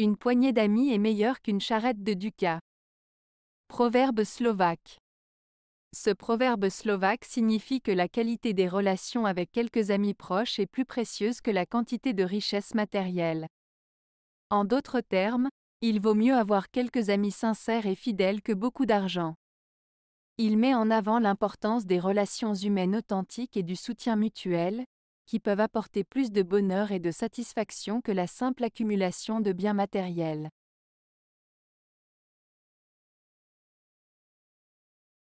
Une poignée d'amis est meilleure qu'une charrette de ducats. Proverbe slovaque. Ce proverbe slovaque signifie que la qualité des relations avec quelques amis proches est plus précieuse que la quantité de richesses matérielles. En d'autres termes, il vaut mieux avoir quelques amis sincères et fidèles que beaucoup d'argent. Il met en avant l'importance des relations humaines authentiques et du soutien mutuel, qui peuvent apporter plus de bonheur et de satisfaction que la simple accumulation de biens matériels.